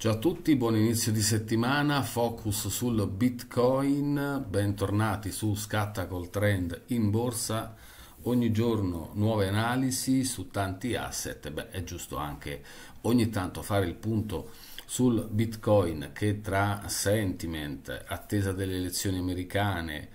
Ciao a tutti, buon inizio di settimana, focus sul Bitcoin, bentornati su Scatta col Trend in borsa, ogni giorno nuove analisi su tanti asset, beh è giusto anche ogni tanto fare il punto sul Bitcoin che tra sentiment, attesa delle elezioni americane,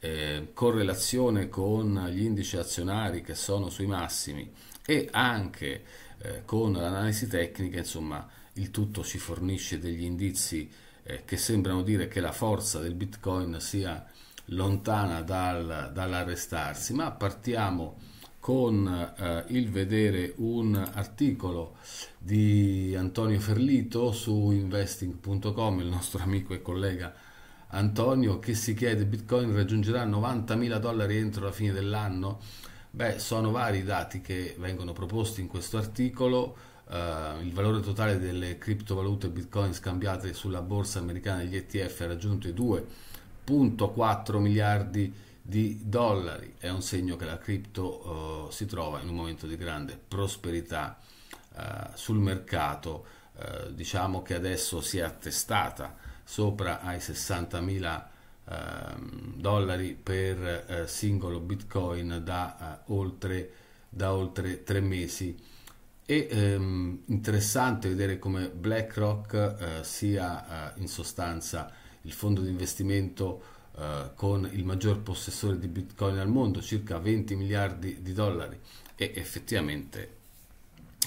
eh, correlazione con gli indici azionari che sono sui massimi e anche eh, con l'analisi tecnica, insomma, il tutto ci fornisce degli indizi eh, che sembrano dire che la forza del Bitcoin sia lontana dal, dall'arrestarsi, ma partiamo con eh, il vedere un articolo di Antonio Ferlito su investing.com, il nostro amico e collega Antonio, che si chiede Bitcoin raggiungerà 90.000 dollari entro la fine dell'anno? Beh, sono vari i dati che vengono proposti in questo articolo, Uh, il valore totale delle criptovalute bitcoin scambiate sulla borsa americana degli ETF ha raggiunto i 2.4 miliardi di dollari. È un segno che la cripto uh, si trova in un momento di grande prosperità uh, sul mercato. diciamo che adesso si è attestata sopra ai 60 mila ehm, dollari per singolo bitcoin da, oltre, da oltre tre mesi è ehm, interessante vedere come BlackRock eh, sia eh, in sostanza il fondo di investimento eh, con il maggior possessore di Bitcoin al mondo, circa 20 miliardi di dollari, e effettivamente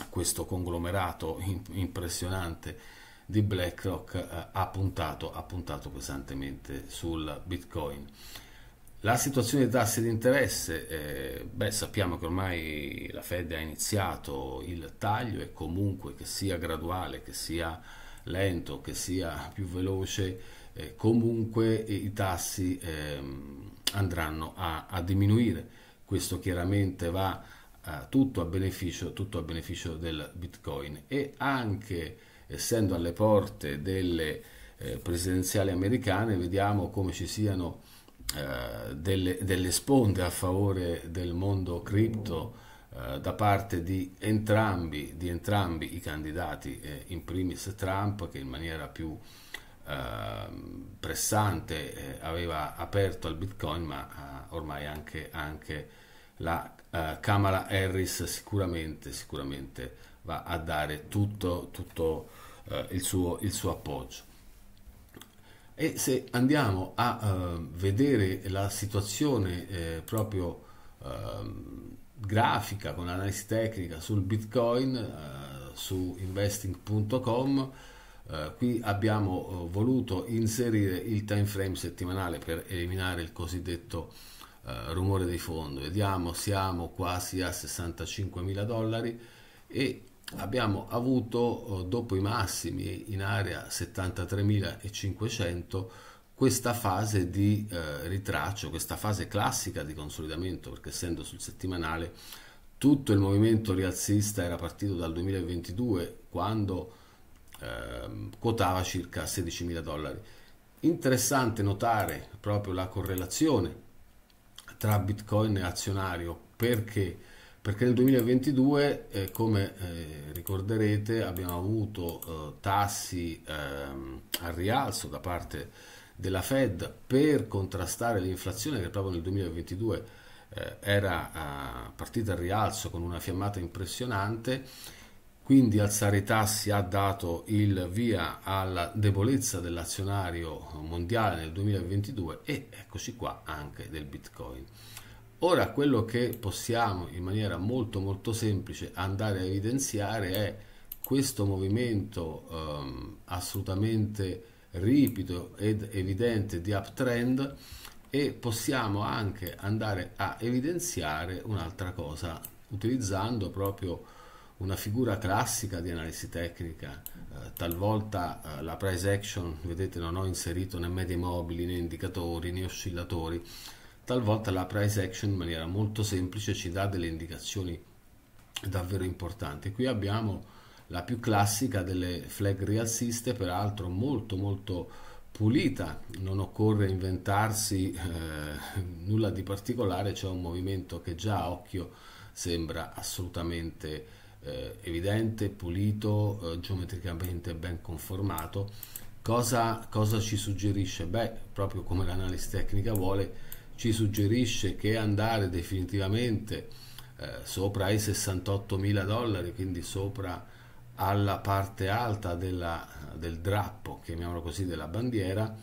questo conglomerato impressionante di BlackRock eh, ha puntato, ha puntato pesantemente sul Bitcoin. La situazione dei tassi di interesse, eh, beh, sappiamo che ormai la Fed ha iniziato il taglio e comunque che sia graduale, che sia lento, che sia più veloce, eh, comunque i tassi eh, andranno a, a, diminuire. Questo chiaramente va a, eh, tutto, a tutto, a beneficio, del Bitcoin e anche essendo alle porte delle eh, presidenziali americane vediamo come ci siano eh, delle, delle, sponde a favore del mondo cripto eh, da parte di entrambi, di entrambi i candidati, eh, in primis Trump che in maniera più ehm, pressante eh, aveva aperto al Bitcoin, ma ormai anche, anche la Camera Harris sicuramente, sicuramente va a dare tutto, tutto il, suo, il suo appoggio. E se andiamo a eh, vedere la situazione eh, proprio ehm, grafica con analisi tecnica sul Bitcoin eh, su investing.com Uh, eh, qui abbiamo uh, voluto inserire il time frame settimanale per eliminare il cosiddetto uh, rumore dei fondi. Vediamo, siamo quasi a 65 mila dollari e abbiamo avuto eh, dopo i massimi in area 73.500 questa fase di eh, ritraccio, questa fase classica di consolidamento, perché essendo sul settimanale tutto il movimento rialzista era partito dal 2022 quando eh, quotava circa 16.000 dollari. Interessante notare proprio la correlazione tra Bitcoin e azionario perché perché nel 2022 eh, come eh, ricorderete abbiamo avuto eh, tassi ehm, al rialzo da parte della Fed per contrastare l'inflazione che proprio nel 2022 eh, era eh, partita al rialzo con una fiammata impressionante quindi alzare i tassi ha dato il via alla debolezza dell'azionario mondiale nel 2022 e eccoci qua anche del bitcoin Ora quello che possiamo in maniera molto molto semplice andare a evidenziare è questo movimento ehm, assolutamente ripido ed evidente di uptrend e possiamo anche andare a evidenziare un'altra cosa utilizzando proprio una figura classica di analisi tecnica, eh, talvolta eh, la price action, vedete non ho inserito né medie mobili né indicatori né oscillatori, Talvolta la price action in maniera molto semplice ci dà delle indicazioni davvero importanti. Qui abbiamo la più classica delle flag rialziste, peraltro molto molto pulita, non occorre inventarsi eh, nulla di particolare, c'è un movimento che già a occhio sembra assolutamente eh, evidente, pulito, eh, geometricamente ben conformato. Cosa, cosa ci suggerisce? Beh, proprio come l'analisi tecnica vuole, ci suggerisce che andare definitivamente eh, sopra i 68 mila dollari, quindi sopra alla parte alta della, del drappo, chiamiamolo così, della bandiera,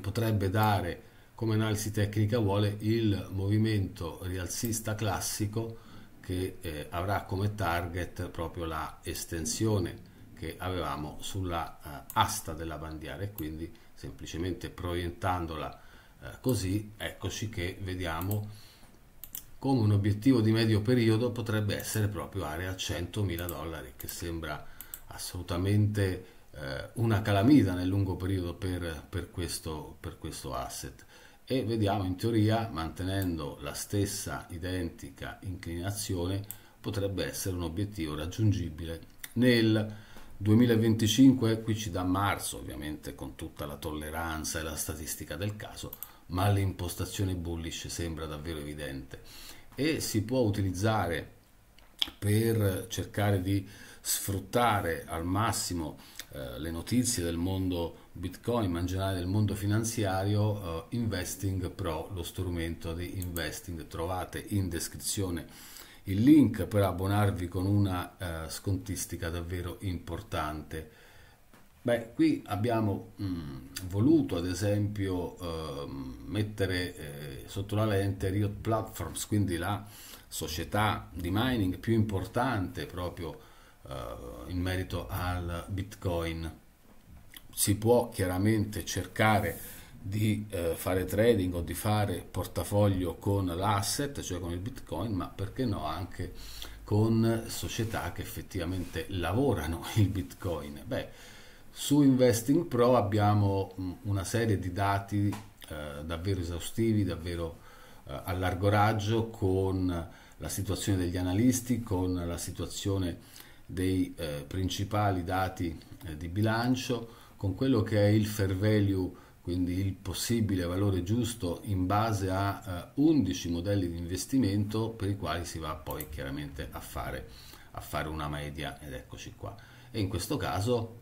potrebbe dare, come analisi tecnica vuole, il movimento rialzista classico che eh, avrà come target proprio la estensione che avevamo sulla eh, asta della bandiera e quindi semplicemente proiettandola eh, così eccoci che vediamo come un obiettivo di medio periodo potrebbe essere proprio area 100.000 dollari che sembra assolutamente eh, una calamita nel lungo periodo per, per, questo, per questo asset e vediamo in teoria mantenendo la stessa identica inclinazione potrebbe essere un obiettivo raggiungibile nel 2025, qui ci dà marzo ovviamente con tutta la tolleranza e la statistica del caso, ma l'impostazione bullish sembra davvero evidente e si può utilizzare per cercare di sfruttare al massimo eh, le notizie del mondo Bitcoin, ma in generale del mondo finanziario, eh, Investing Pro, lo strumento di Investing, trovate in descrizione il link per abbonarvi con una eh, scontistica davvero importante. Beh, qui abbiamo mh, mm, voluto ad esempio eh, mettere eh, sotto la lente Riot Platforms, quindi la società di mining più importante proprio eh, in merito al Bitcoin. Si può chiaramente cercare di eh, fare trading o di fare portafoglio con l'asset, cioè con il bitcoin, ma perché no anche con società che effettivamente lavorano il bitcoin. Beh, su Investing Pro abbiamo mm, una serie di dati eh, davvero esaustivi, davvero eh, a largo raggio con la situazione degli analisti, con la situazione dei eh, principali dati eh, di bilancio, con quello che è il fair value quindi il possibile valore giusto in base a eh, 11 modelli di investimento per i quali si va poi chiaramente a fare, a fare una media ed eccoci qua. E in questo caso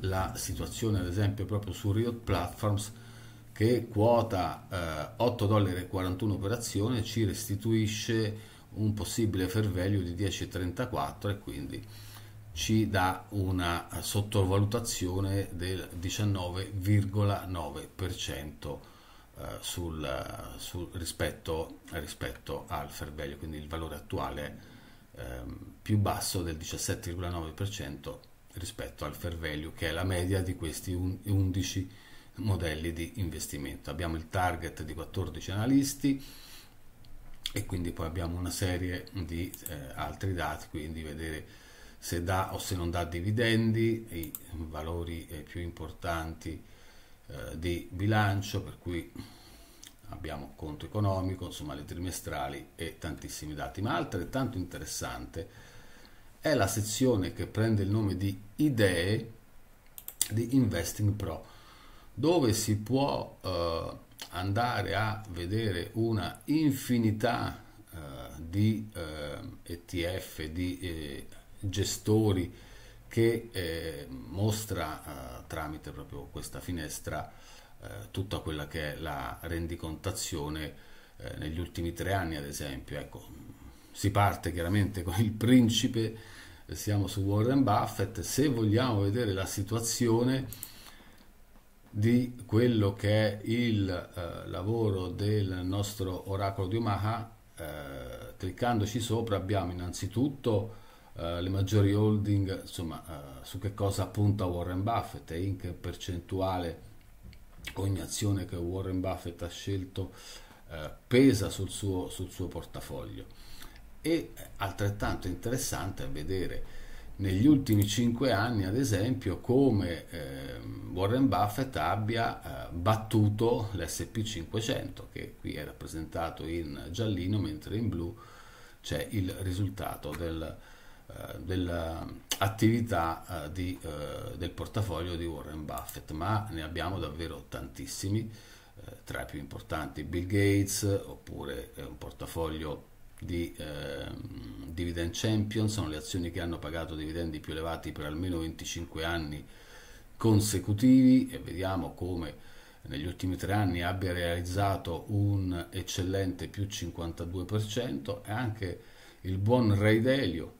la situazione ad esempio proprio su Riot Platforms che quota eh, 8,41 dollari azione ci restituisce un possibile fair value di 10,34 e quindi ci dà una sottovalutazione del 19,9% eh, sul, sul, rispetto, rispetto, al fair value, quindi il valore attuale ehm, più basso del 17,9% rispetto al fair value che è la media di questi 11 modelli di investimento. Abbiamo il target di 14 analisti e quindi poi abbiamo una serie di eh, altri dati, quindi vedere se dà o se non dà dividendi, i valori eh, più importanti eh, di bilancio, per cui abbiamo conto economico, insomma le trimestrali e tantissimi dati. Ma altrettanto interessante è la sezione che prende il nome di idee di Investing Pro, dove si può eh, andare a vedere una infinità eh, di eh, ETF, di eh, gestori che eh, mostra eh, tramite proprio questa finestra eh, tutta quella che è la rendicontazione eh, negli ultimi tre anni ad esempio ecco, si parte chiaramente con il principe eh, siamo su Warren Buffett se vogliamo vedere la situazione di quello che è il eh, lavoro del nostro oracolo di Omaha cliccandoci sopra abbiamo innanzitutto eh, le maggiori holding, insomma, uh, su che cosa punta Warren Buffett e in che percentuale ogni azione che Warren Buffett ha scelto uh, pesa sul suo, sul suo portafoglio. E altrettanto interessante è vedere negli ultimi 5 anni, ad esempio, come eh, Warren Buffett abbia eh, battuto l'SP 500, che qui è rappresentato in giallino, mentre in blu c'è il risultato del, eh, dell'attività eh, di, eh, del portafoglio di Warren Buffett, ma ne abbiamo davvero tantissimi, tra i più importanti Bill Gates, oppure un portafoglio di eh, Dividend Champion, sono le azioni che hanno pagato dividendi più elevati per almeno 25 anni consecutivi e vediamo come negli ultimi tre anni abbia realizzato un eccellente più 52% e anche il buon Ray Delio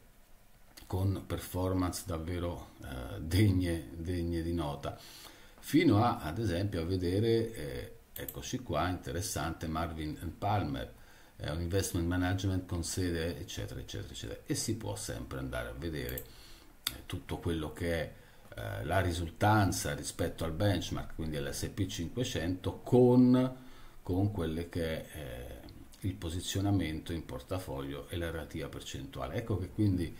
con performance davvero eh, degne, degne, di nota, fino a, ad esempio a vedere, eh, eccoci qua, interessante, Marvin Palmer, eh, un investment management con sede, eccetera, eccetera, eccetera, e si può sempre andare a vedere eh, tutto quello che è eh, la risultanza rispetto al benchmark, quindi all'SP 500, con, con quelle che è eh, il posizionamento in portafoglio e la relativa percentuale. Ecco che quindi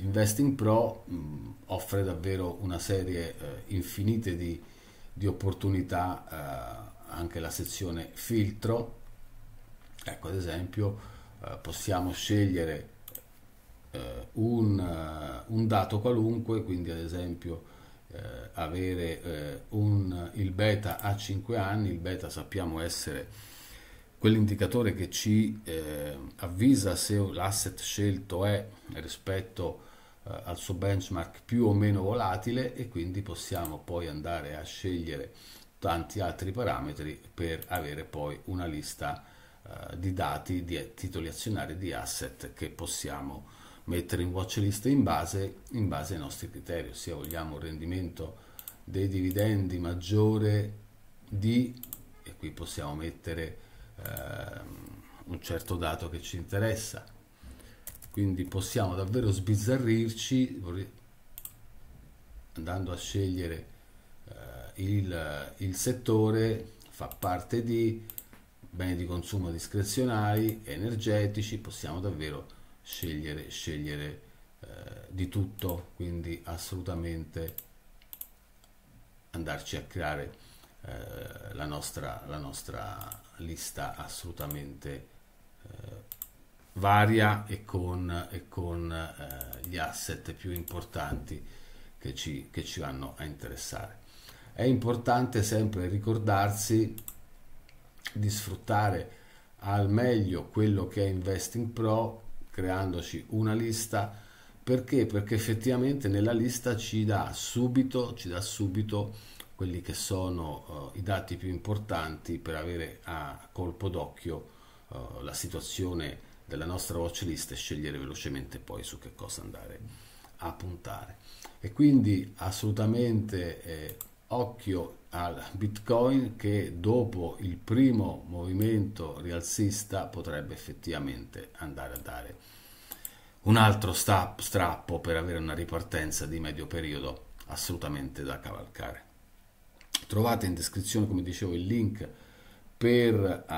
Investing Pro mh, mm, offre davvero una serie eh, infinite di, di opportunità, eh, anche la sezione filtro, ecco ad esempio eh, possiamo scegliere eh, un, eh, un, dato qualunque, quindi ad esempio eh, avere un, il beta a 5 anni, il beta sappiamo essere quell'indicatore che ci avvisa se l'asset scelto è rispetto a eh, al suo benchmark più o meno volatile e quindi possiamo poi andare a scegliere tanti altri parametri per avere poi una lista eh, di dati, di titoli azionari, di asset che possiamo mettere in watchlist in base, in base ai nostri criteri, ossia vogliamo un rendimento dei dividendi maggiore di, e qui possiamo mettere eh, un certo dato che ci interessa, quindi possiamo davvero sbizzarrirci andando a scegliere eh, il, il, settore fa parte di beni di consumo discrezionali energetici possiamo davvero scegliere, scegliere eh, di tutto quindi assolutamente andarci a creare eh, la, nostra, la, nostra, lista assolutamente eh, varia e con, e con eh, gli asset più importanti che ci, che ci vanno a interessare. È importante sempre ricordarsi di sfruttare al meglio quello che è Investing Pro creandoci una lista perché? Perché effettivamente nella lista ci dà subito, ci dà subito quelli che sono uh, i dati più importanti per avere a colpo d'occhio uh, la situazione della nostra watch list e scegliere velocemente poi su che cosa andare a puntare. E quindi assolutamente eh, occhio al Bitcoin che dopo il primo movimento rialzista potrebbe effettivamente andare a dare un altro strappo per avere una ripartenza di medio periodo assolutamente da cavalcare. Trovate in descrizione, come dicevo, il link per uh,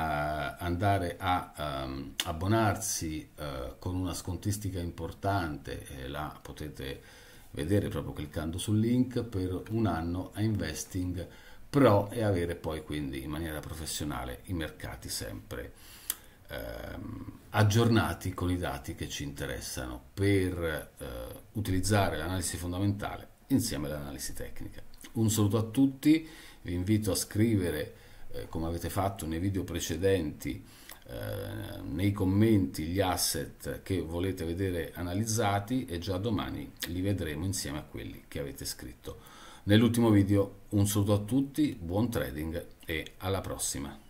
andare a um, abbonarsi uh, con una scontistica importante, eh, la potete vedere proprio cliccando sul link, per un anno a Investing Pro e avere poi quindi in maniera professionale i mercati sempre ehm, aggiornati con i dati che ci interessano per eh, utilizzare l'analisi fondamentale insieme all'analisi tecnica. Un saluto a tutti, vi invito a scrivere eh, come avete fatto nei video precedenti, eh, nei commenti gli asset che volete vedere analizzati e già domani li vedremo insieme a quelli che avete scritto. Nell'ultimo video un saluto a tutti, buon trading e alla prossima!